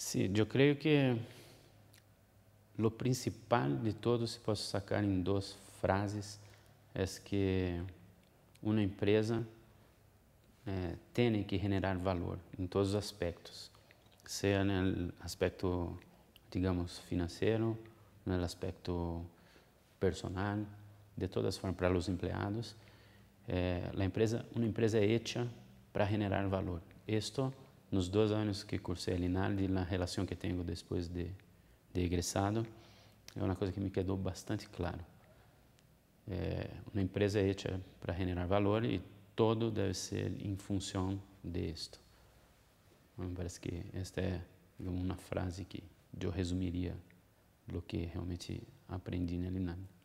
Sim, eu creio que o principal de todo se posso sacar em duas frases é que uma empresa eh, tem que generar valor em todos os aspectos, seja no aspecto, digamos, financeiro, no aspecto personal, de todas formas para os empregados. Eh, é, a empresa, uma empresa é hecha para generar valor. Isto nos dois anos que cursei a Linardi, na relação que tenho depois de, de egressado, é uma coisa que me quedou bastante claro. É, uma empresa é para generar valor e todo deve ser em função disto. Me então, parece que esta é uma frase que eu resumiria do que realmente aprendi na Linardi.